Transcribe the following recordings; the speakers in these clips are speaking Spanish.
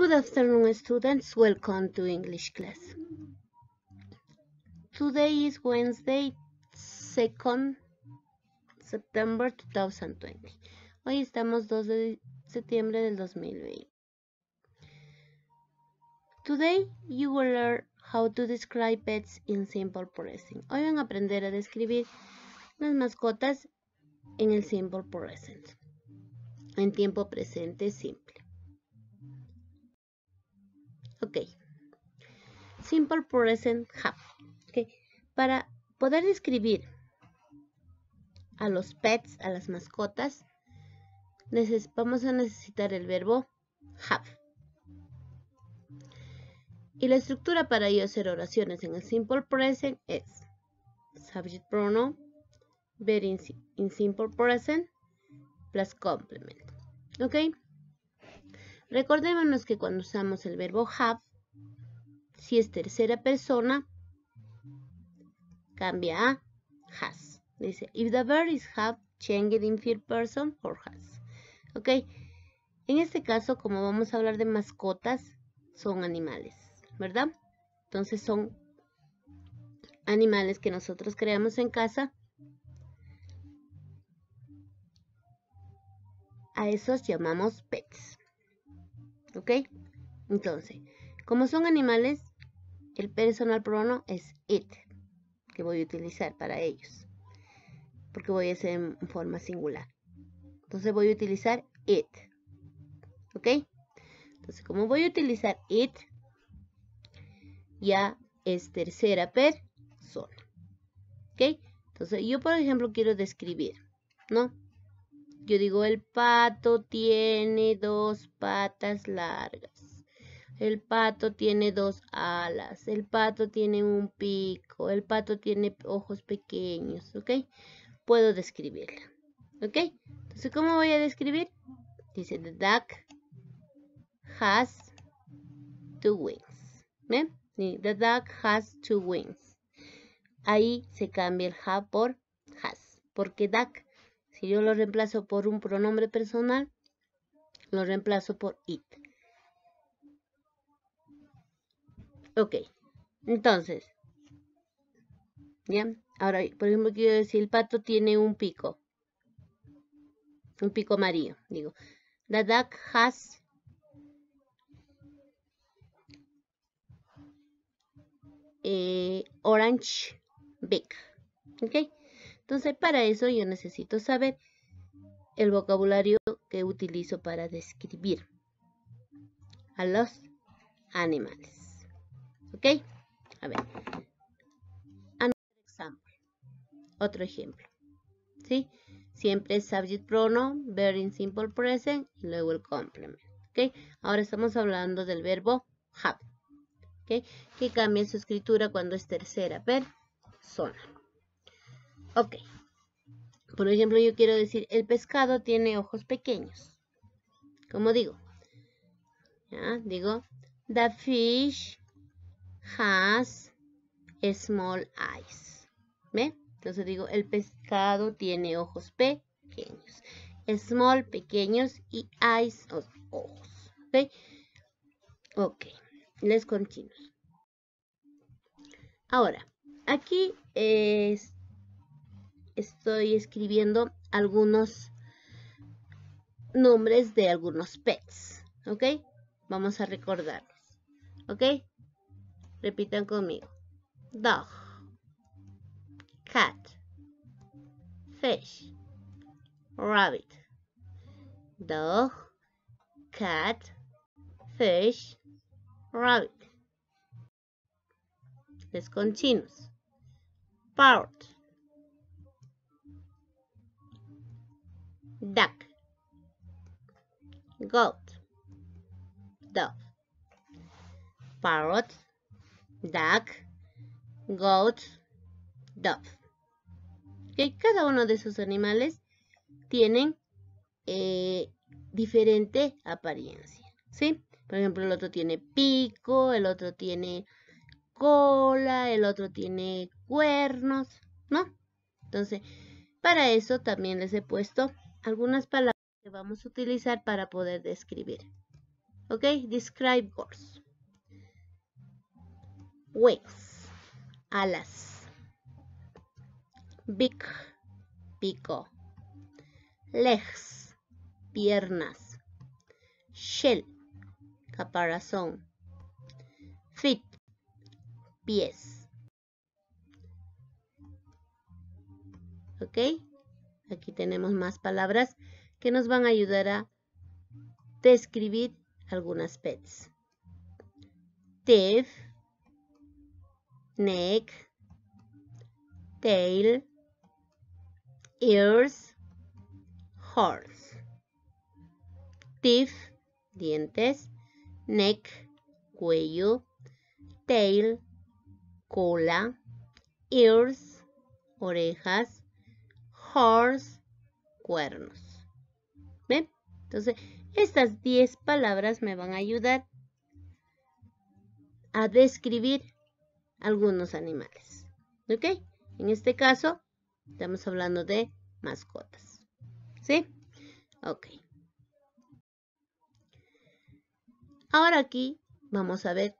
Good afternoon, students. Welcome to English class. Today is Wednesday, 2nd September 2020. Hoy estamos 2 de septiembre del 2020. Today you will learn how to describe pets in simple present. Hoy van a aprender a describir las mascotas en el simple present, en tiempo presente simple. Ok. Simple present have. Okay. Para poder describir a los pets, a las mascotas, vamos a necesitar el verbo have. Y la estructura para ello hacer oraciones en el simple present es subject pronoun, very in, simple present, plus complement. ¿Ok? Recordémonos que cuando usamos el verbo have, si es tercera persona, cambia a has. Dice, if the verb is have, change it in third person or has. ¿Ok? En este caso, como vamos a hablar de mascotas, son animales, ¿verdad? Entonces son animales que nosotros creamos en casa. A esos llamamos pets. ¿Ok? Entonces, como son animales, el personal prono es it, que voy a utilizar para ellos, porque voy a hacer en forma singular. Entonces voy a utilizar it. ¿Ok? Entonces, como voy a utilizar it, ya es tercera persona. ¿Ok? Entonces, yo por ejemplo quiero describir, ¿no? Yo digo, el pato tiene dos patas largas. El pato tiene dos alas. El pato tiene un pico. El pato tiene ojos pequeños. ¿Ok? Puedo describirla. ¿Ok? Entonces, ¿cómo voy a describir? Dice, the duck has two wings. ¿Ven? the duck has two wings. Ahí se cambia el ha por has. Porque duck si yo lo reemplazo por un pronombre personal, lo reemplazo por it. Ok, entonces, ¿ya? Ahora, por ejemplo, quiero decir, el pato tiene un pico, un pico amarillo, digo. The duck has eh, orange beak, ¿ok? Entonces, para eso yo necesito saber el vocabulario que utilizo para describir a los animales. ¿Ok? A ver. Otro ejemplo. ¿Sí? Siempre subject pronoun, very in simple present y luego el complement. ¿Ok? Ahora estamos hablando del verbo have. ¿Ok? Que cambia su escritura cuando es tercera persona. Ok. Por ejemplo, yo quiero decir, el pescado tiene ojos pequeños. Como digo? Digo, the fish has small eyes. ¿Ve? Entonces digo, el pescado tiene ojos pequeños. Small, pequeños y eyes, ojos. ¿Ok? Ok, les continúo Ahora, aquí es este, estoy escribiendo algunos nombres de algunos pets. ¿Ok? Vamos a recordarlos. ¿Ok? Repitan conmigo. Dog. Cat. Fish. Rabbit. Dog. Cat. Fish. Rabbit. con chinos. Part. duck, goat, dove, parrot, duck, goat, dove. Que cada uno de esos animales tienen eh, diferente apariencia, ¿sí? Por ejemplo, el otro tiene pico, el otro tiene cola, el otro tiene cuernos, ¿no? Entonces, para eso también les he puesto algunas palabras que vamos a utilizar para poder describir. Ok, describe words. Wings, alas. Big, pico. Legs, piernas. Shell, caparazón. Feet, pies. ¿Ok? Aquí tenemos más palabras que nos van a ayudar a describir algunas pets. Teeth, neck, tail, ears, horse. Teeth, dientes, neck, cuello, tail, cola, ears, orejas, horse, cuernos. ¿Ven? Entonces, estas 10 palabras me van a ayudar a describir algunos animales. ¿Ok? En este caso, estamos hablando de mascotas. ¿Sí? Ok. Ahora aquí vamos a ver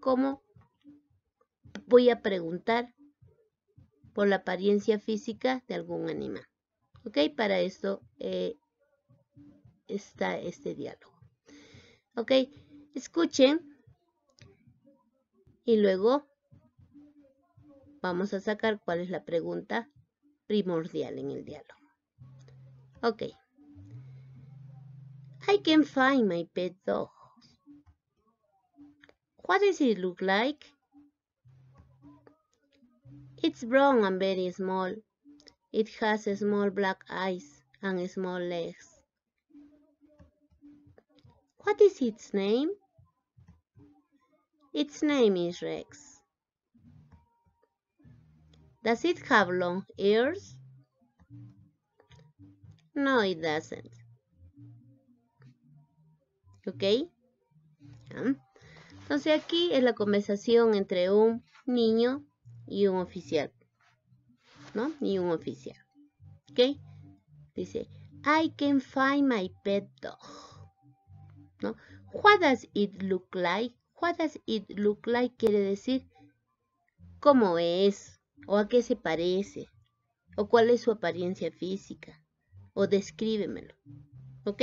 cómo voy a preguntar por la apariencia física de algún animal. ¿Ok? Para esto eh, está este diálogo. ¿Ok? Escuchen y luego vamos a sacar cuál es la pregunta primordial en el diálogo. Ok. I can find my pet dog. What does it look like? It's brown and very small. It has small black eyes and small legs. What is its name? Its name is Rex. Does it have long ears? No, it doesn't. ¿Ok? Entonces aquí es la conversación entre un niño y un oficial. ¿No? Y un oficial. ¿Ok? Dice, I can find my pet dog. ¿No? What does it look like? What does it look like quiere decir cómo es o a qué se parece o cuál es su apariencia física o descríbemelo. ¿Ok?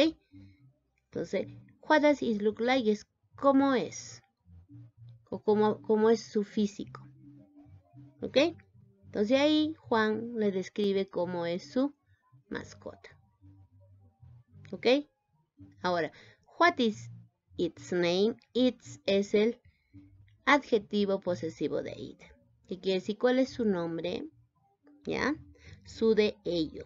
Entonces, what does it look like es cómo es o cómo, cómo es su físico. ¿Ok? Entonces ahí Juan le describe cómo es su mascota. ¿Ok? Ahora, what is its name? Its es el adjetivo posesivo de it. ¿Qué quiere decir? ¿Cuál es su nombre? ¿Ya? Su de ello.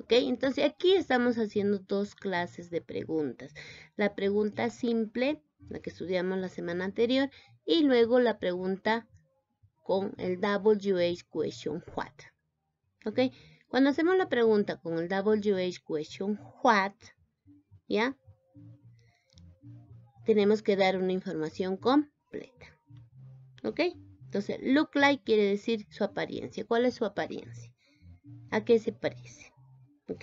¿Ok? Entonces aquí estamos haciendo dos clases de preguntas. La pregunta simple, la que estudiamos la semana anterior, y luego la pregunta con el WH question what. ¿Ok? Cuando hacemos la pregunta con el WH question what, ¿ya? Tenemos que dar una información completa. ¿Ok? Entonces, look like quiere decir su apariencia. ¿Cuál es su apariencia? ¿A qué se parece? ¿Ok?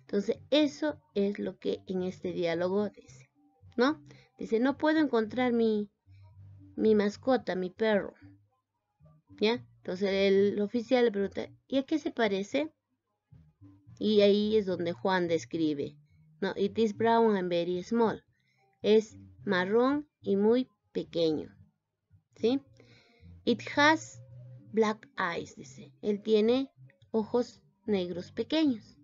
Entonces, eso es lo que en este diálogo dice, ¿no? Dice, no puedo encontrar mi, mi mascota, mi perro. Entonces el oficial le pregunta, ¿y a qué se parece? Y ahí es donde Juan describe. No, it is brown and very small. Es marrón y muy pequeño. ¿Sí? It has black eyes, dice. Él tiene ojos negros pequeños.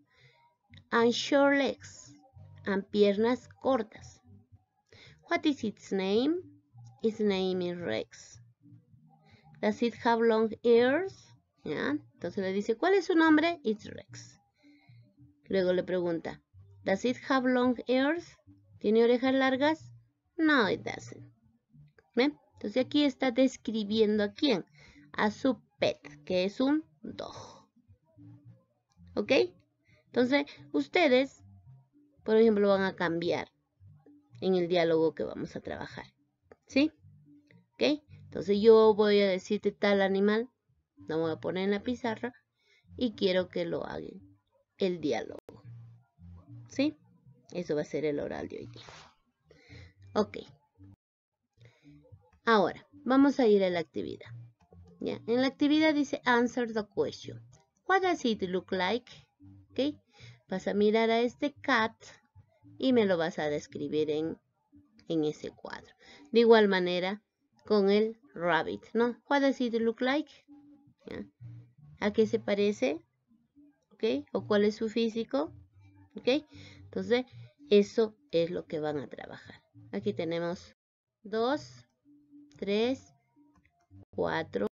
And short legs. And piernas cortas. What is its name? Its name is Rex. Does it have long ears? Entonces le dice, ¿cuál es su nombre? It's Rex. Luego le pregunta, ¿Does it have long ears? ¿Tiene orejas largas? No, it doesn't. ¿Ven? Entonces aquí está describiendo a quién. A su pet, que es un dog. ¿Ok? Entonces, ustedes, por ejemplo, van a cambiar en el diálogo que vamos a trabajar. ¿Sí? ¿Ok? Entonces yo voy a decirte tal animal, lo voy a poner en la pizarra y quiero que lo hagan. El diálogo. ¿Sí? Eso va a ser el oral de hoy día. Ok. Ahora, vamos a ir a la actividad. ¿Ya? En la actividad dice answer the question. What does it look like? ¿Ok? Vas a mirar a este cat y me lo vas a describir en, en ese cuadro. De igual manera, con el rabbit, ¿no? What does it look like? ¿A qué se parece? ¿Ok? ¿O cuál es su físico? ¿Ok? Entonces, eso es lo que van a trabajar. Aquí tenemos 2, 3, 4,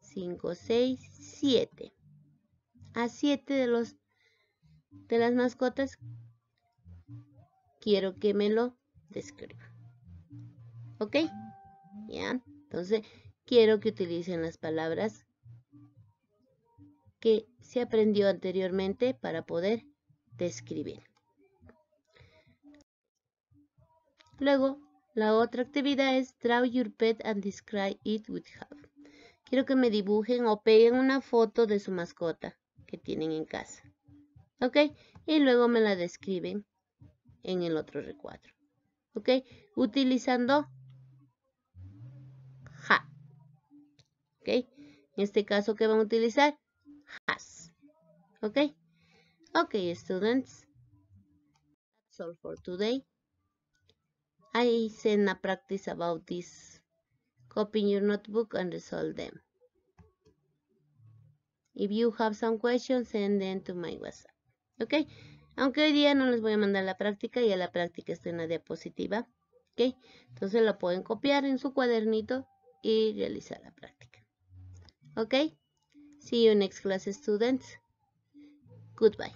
5, 6, 7. A 7 de los de las mascotas quiero que me lo describan. ¿Ok? ¿Ya? Entonces, quiero que utilicen las palabras que se aprendió anteriormente para poder describir. Luego, la otra actividad es Draw your pet and describe it with have. Quiero que me dibujen o peguen una foto de su mascota que tienen en casa. ¿Ok? Y luego me la describen en el otro recuadro. ¿Ok? Utilizando ¿ok? En este caso, ¿qué van a utilizar? Has, ¿ok? Ok, students, that's all for today. I send a practice about this. Copy your notebook and resolve them. If you have some questions, send them to my WhatsApp. ¿Ok? Aunque hoy día no les voy a mandar la práctica, ya la práctica está en la diapositiva. ¿Ok? Entonces la pueden copiar en su cuadernito y realizar la práctica. Okay? See you next class, students. Goodbye.